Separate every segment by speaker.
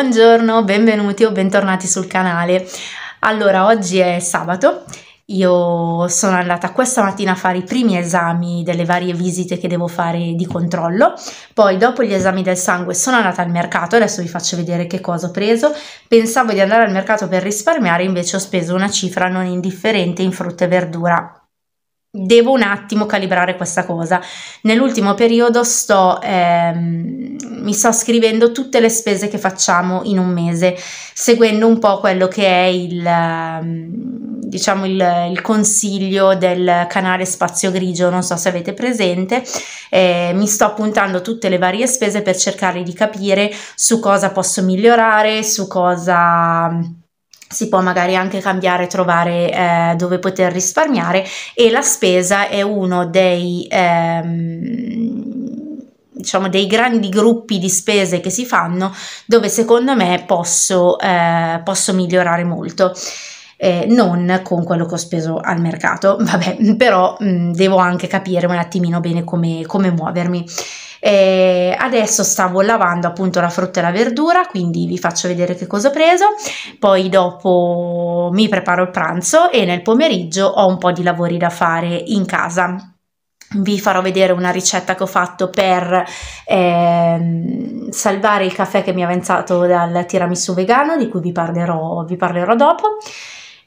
Speaker 1: Buongiorno, benvenuti o bentornati sul canale. Allora, oggi è sabato. Io sono andata questa mattina a fare i primi esami delle varie visite che devo fare di controllo, poi dopo gli esami del sangue sono andata al mercato, adesso vi faccio vedere che cosa ho preso, pensavo di andare al mercato per risparmiare, invece ho speso una cifra non indifferente in frutta e verdura devo un attimo calibrare questa cosa. Nell'ultimo periodo sto, ehm, mi sto scrivendo tutte le spese che facciamo in un mese, seguendo un po' quello che è il, ehm, diciamo il, il consiglio del canale Spazio Grigio, non so se avete presente, eh, mi sto appuntando tutte le varie spese per cercare di capire su cosa posso migliorare, su cosa si può magari anche cambiare, trovare eh, dove poter risparmiare e la spesa è uno dei... Ehm, diciamo dei grandi gruppi di spese che si fanno dove secondo me posso, eh, posso migliorare molto. Eh, non con quello che ho speso al mercato, vabbè, però mh, mm, devo anche capire un attimino bene come, come muovermi. Eh, adesso stavo lavando appunto la frutta e la verdura, quindi vi faccio vedere che cosa ho preso, poi dopo mi preparo il pranzo e nel pomeriggio ho un po' di lavori da fare in casa vi farò vedere una ricetta che ho fatto per eh, salvare il caffè che mi è avanzato dal tiramisù vegano di cui vi parlerò, vi parlerò dopo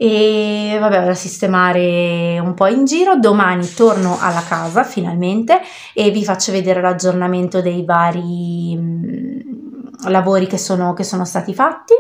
Speaker 1: e vabbè da sistemare un po' in giro domani torno alla casa finalmente e vi faccio vedere l'aggiornamento dei vari mh, mm, lavori che sono, che sono stati fatti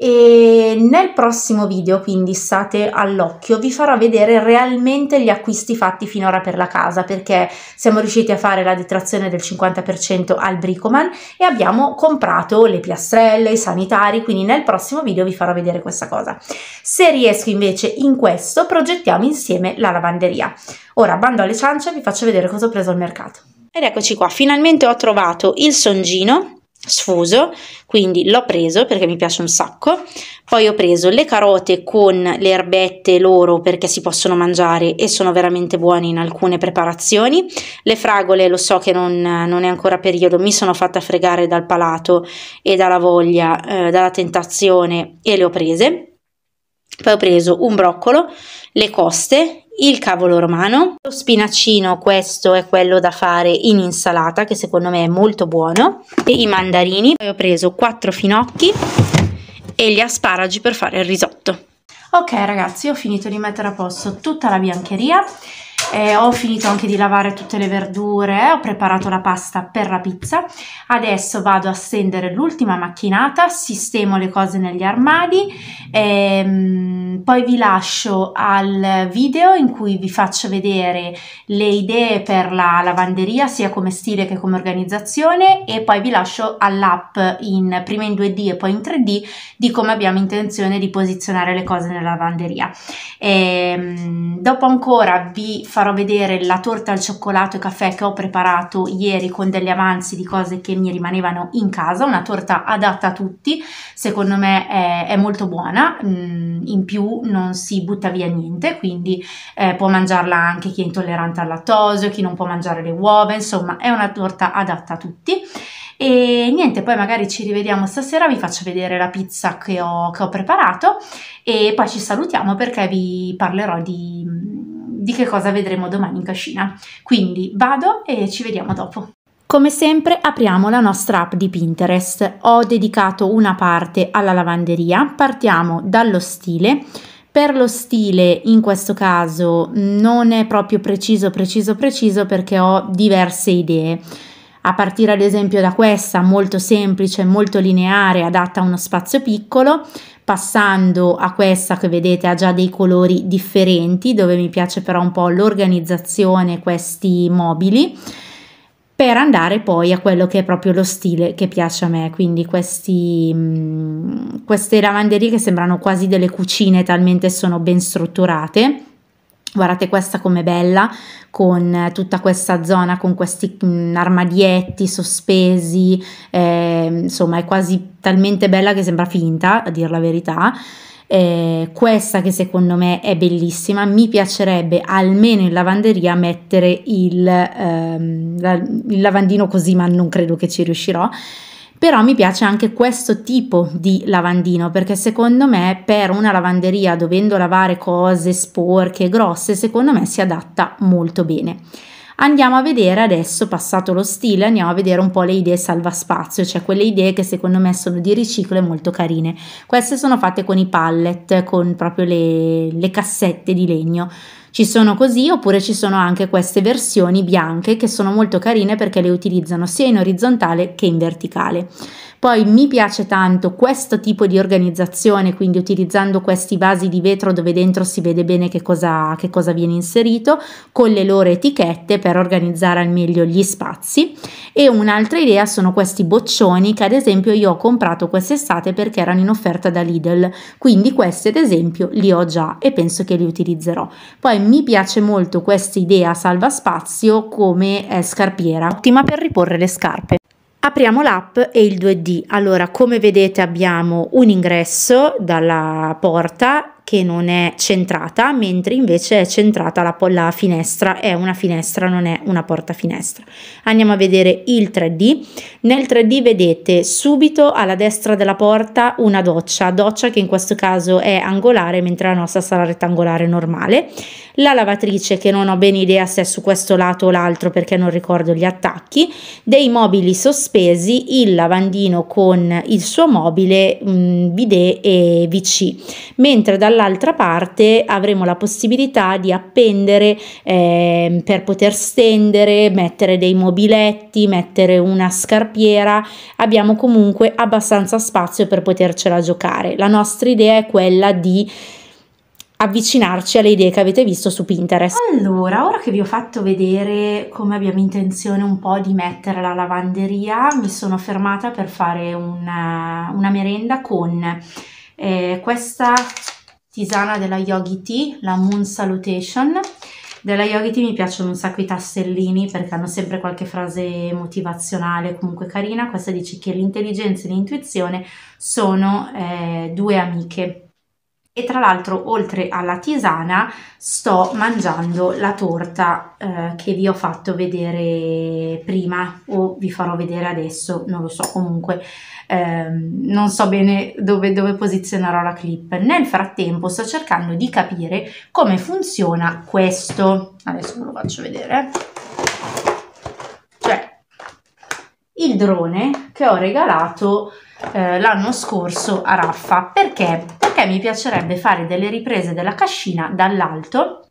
Speaker 1: e nel prossimo video quindi state all'occhio vi farò vedere realmente gli acquisti fatti finora per la casa perché siamo riusciti a fare la detrazione del 50% al Bricoman e abbiamo comprato le piastrelle, i sanitari quindi nel prossimo video vi farò vedere questa cosa se riesco invece in questo progettiamo insieme la lavanderia ora bando alle ciance vi faccio vedere cosa ho preso al mercato ed eccoci qua finalmente ho trovato il songino sfuso, quindi l'ho preso perché mi piace un sacco. Poi ho preso le carote con le erbette loro perché si possono mangiare e sono veramente buone in alcune preparazioni. Le fragole lo so che non, non è ancora periodo, mi sono fatta fregare dal palato e dalla voglia, eh, dalla tentazione e le ho prese. Poi ho preso un broccolo, le coste il cavolo romano, lo spinacino, questo è quello da fare in insalata che secondo me è molto buono, e i mandarini, poi ho preso quattro finocchi e gli asparagi per fare il risotto. Ok ragazzi ho finito di mettere a posto tutta la biancheria eh, ho finito anche di lavare tutte le verdure, ho preparato la pasta per la pizza, adesso vado a stendere l'ultima macchinata, sistemo le cose negli armadi, ehm, poi vi lascio al video in cui vi faccio vedere le idee per la lavanderia sia come stile che come organizzazione e poi vi lascio all'app in, prima in 2D e poi in 3D di come abbiamo intenzione di posizionare le cose nella lavanderia. Ehm, dopo ancora vi faccio farò vedere la torta al cioccolato e caffè che ho preparato ieri con degli avanzi di cose che mi rimanevano in casa, una torta adatta a tutti, secondo me è, è molto buona, mm, in più non si butta via niente, quindi eh, può mangiarla anche chi è intollerante al lattosio, chi non può mangiare le uova, insomma è una torta adatta a tutti. E niente, poi magari ci rivediamo stasera, vi faccio vedere la pizza che ho, che ho preparato e poi ci salutiamo perché vi parlerò di di che cosa vedremo domani in cascina. Quindi vado e ci vediamo dopo. Come sempre apriamo la nostra app di Pinterest. Ho dedicato una parte alla lavanderia. Partiamo dallo stile. Per lo stile in questo caso non è proprio preciso, preciso, preciso perché ho diverse idee a partire ad esempio da questa, molto semplice, molto lineare, adatta a uno spazio piccolo, passando a questa che vedete ha già dei colori differenti, dove mi piace però un po' l'organizzazione questi mobili, per andare poi a quello che è proprio lo stile che piace a me, quindi questi, mm, queste lavanderie che sembrano quasi delle cucine talmente sono ben strutturate Guardate questa com'è bella con tutta questa zona, con questi armadietti sospesi, eh, insomma è quasi talmente bella che sembra finta, a dire la verità. Eh, questa che secondo me è bellissima, mi piacerebbe almeno in lavanderia mettere il, ehm, la, il lavandino così, ma non credo che ci riuscirò però mi piace anche questo tipo di lavandino perché secondo me per una lavanderia dovendo lavare cose sporche, e grosse, secondo me si adatta molto bene. Andiamo a vedere adesso, passato lo stile, andiamo a vedere un po' le idee salvaspazio, cioè quelle idee che secondo me sono di riciclo e molto carine. Queste sono fatte con i pallet, con proprio le, le cassette di legno. Ci sono così oppure ci sono anche queste versioni bianche che sono molto carine perché le utilizzano sia in orizzontale che in verticale. Poi mi piace tanto questo tipo di organizzazione, quindi utilizzando questi vasi di vetro dove dentro si vede bene che cosa, che cosa viene inserito, con le loro etichette per organizzare al meglio gli spazi. E un'altra idea sono questi boccioni che ad esempio io ho comprato quest'estate perché erano in offerta da Lidl, quindi questi ad esempio li ho già e penso che li utilizzerò. Poi mi piace molto questa idea salva spazio come eh, scarpiera, ottima per riporre le scarpe. Apriamo l'app e il 2D. Allora, come vedete abbiamo un ingresso dalla porta che non è centrata, mentre invece è centrata la, la finestra, è una finestra, non è una porta finestra. Andiamo a vedere il 3D. Nel 3D vedete subito alla destra della porta una doccia, doccia che in questo caso è angolare, mentre la nostra sarà rettangolare normale. La lavatrice che non ho ben idea se è su questo lato o l'altro perché non ricordo gli attacchi, dei mobili sospesi, il lavandino con il suo mobile, mh, bidet e VC, mentre dalla dall'altra parte avremo la possibilità di appendere eh, per poter stendere, mettere dei mobiletti, mettere una scarpiera, abbiamo comunque abbastanza spazio per potercela giocare. La nostra idea è quella di avvicinarci alle idee che avete visto su Pinterest. Allora, ora che vi ho fatto vedere come abbiamo intenzione un po' di mettere la lavanderia, mi sono fermata per fare una, una merenda con eh, questa tisana della Yogi Tea, la Moon Salutation. Della Yogi Tea mi piacciono un sacco i tassellini perché hanno sempre qualche frase motivazionale comunque carina. Questa dice che l'intelligenza e l'intuizione sono eh, due amiche e tra l'altro oltre alla tisana sto mangiando la torta eh, che vi ho fatto vedere prima o vi farò vedere adesso, non lo so comunque eh, non so bene dove, dove posizionerò la clip nel frattempo sto cercando di capire come funziona questo adesso ve lo faccio vedere il drone che ho regalato eh, l'anno scorso a Raffa. Perché? Perché mi piacerebbe fare delle riprese della cascina dall'alto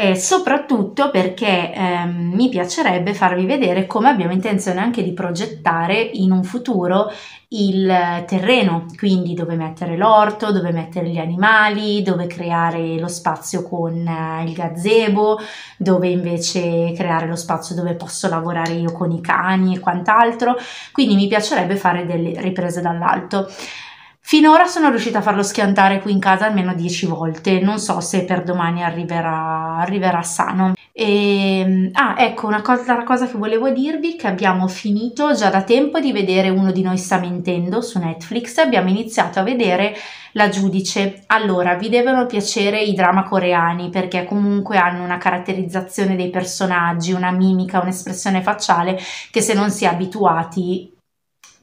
Speaker 1: eh, soprattutto perché eh, mi piacerebbe farvi vedere come abbiamo intenzione anche di progettare in un futuro il terreno, quindi dove mettere l'orto, dove mettere gli animali, dove creare lo spazio con eh, il gazebo, dove invece creare lo spazio dove posso lavorare io con i cani e quant'altro. Quindi mi piacerebbe fare delle riprese dall'alto. Finora sono riuscita a farlo schiantare qui in casa almeno 10 volte, non so se per domani arriverà, arriverà sano. E, ehm, ah, ecco, una cosa, cosa che volevo dirvi che abbiamo finito già da tempo di vedere Uno di noi sta mentendo su Netflix, abbiamo iniziato a vedere La giudice. Allora, vi devono piacere i drama coreani perché comunque hanno una caratterizzazione dei personaggi, una mimica, un'espressione facciale che se non si è abituati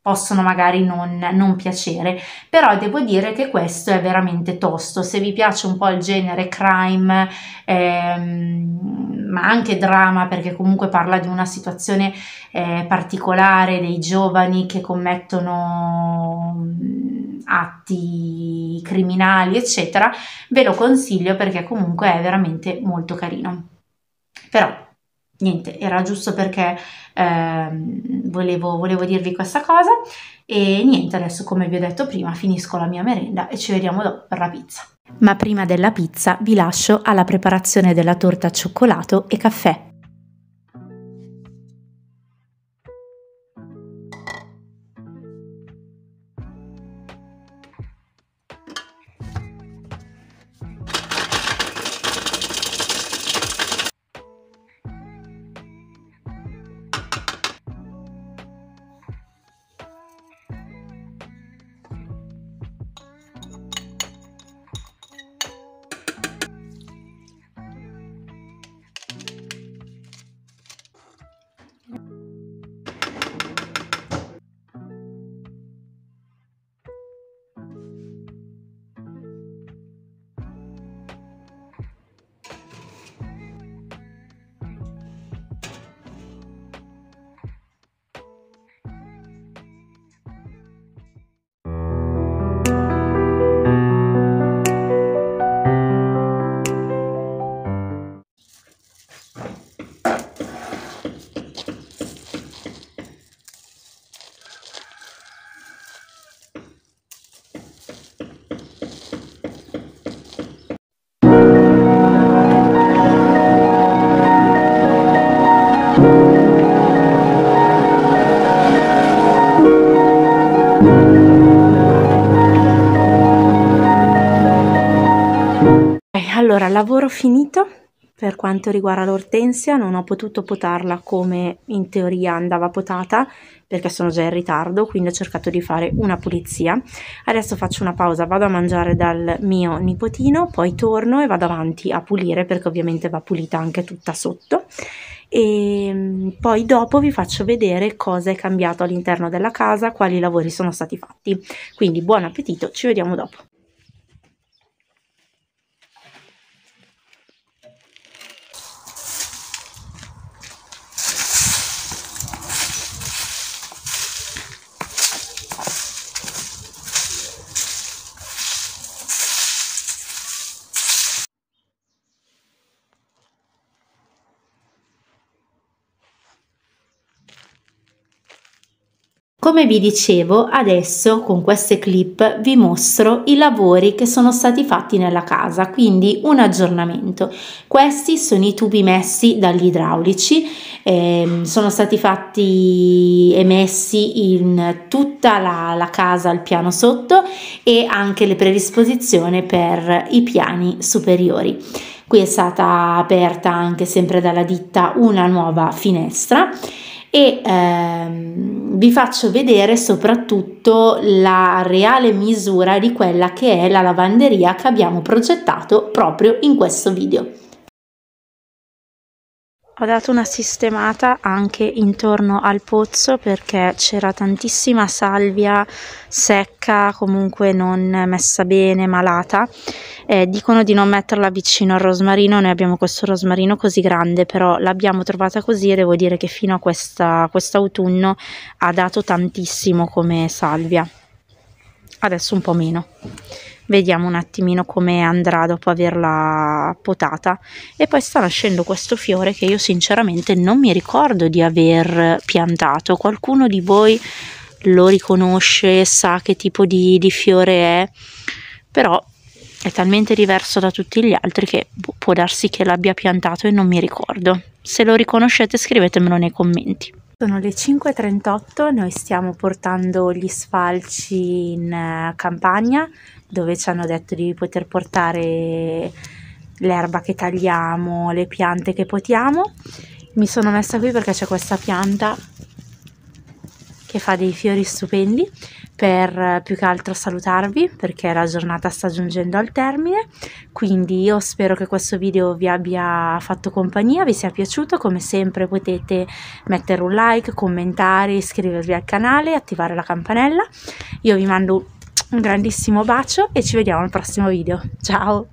Speaker 1: possono magari non, non, piacere, però devo dire che questo è veramente tosto, se vi piace un po' il genere crime, ehm, ma anche drama, perché comunque parla di una situazione eh, particolare dei giovani che commettono mm, atti criminali, eccetera, ve lo consiglio perché comunque è veramente molto carino. Però niente, era giusto perché eh, volevo, volevo dirvi questa cosa e niente, adesso come vi ho detto prima finisco la mia merenda e ci vediamo dopo per la pizza. Ma prima della pizza vi lascio alla preparazione della torta cioccolato e caffè. allora, lavoro finito. Per quanto riguarda l'ortensia, non ho potuto potarla come in teoria andava potata perché sono già in ritardo, quindi ho cercato di fare una pulizia. Adesso faccio una pausa, vado a mangiare dal mio nipotino, poi torno e vado avanti a pulire perché ovviamente va pulita anche tutta sotto. E ehm, poi dopo vi faccio vedere cosa è cambiato all'interno della casa, quali lavori sono stati fatti. Quindi buon appetito, ci vediamo dopo. Come vi dicevo, adesso con queste clip vi mostro i lavori che sono stati fatti nella casa, quindi un aggiornamento. Questi sono i tubi messi dagli idraulici, eh, sono stati fatti e messi in tutta la, la casa al piano sotto e anche le predisposizioni per i piani superiori. Qui è stata aperta anche sempre dalla ditta una nuova finestra e ehm, vi faccio vedere soprattutto la reale misura di quella che è la lavanderia che abbiamo progettato proprio in questo video ho dato una sistemata anche intorno al pozzo perché c'era tantissima salvia secca comunque non messa bene malata eh, dicono di non metterla vicino al rosmarino noi abbiamo questo rosmarino così grande però l'abbiamo trovata così e devo dire che fino a questa quest'autunno ha dato tantissimo come salvia adesso un po' meno vediamo un attimino come andrà dopo averla potata e poi sta nascendo questo fiore che io sinceramente non mi ricordo di aver piantato qualcuno di voi lo riconosce sa che tipo di, di fiore è però è talmente diverso da tutti gli altri che può darsi che l'abbia piantato e non mi ricordo se lo riconoscete scrivetemelo nei commenti sono le 5.38, noi stiamo portando gli sfalci in eh, campagna dove ci hanno detto di poter portare l'erba che tagliamo, le piante che potiamo. Mi sono messa qui perché c'è questa pianta che fa dei fiori stupendi per eh, più che altro salutarvi perché la giornata sta giungendo al termine quindi io spero che questo video vi abbia fatto compagnia vi sia piaciuto come sempre potete mettere un like commentare iscrivervi al canale attivare la campanella io vi mando un grandissimo bacio e ci vediamo al prossimo video ciao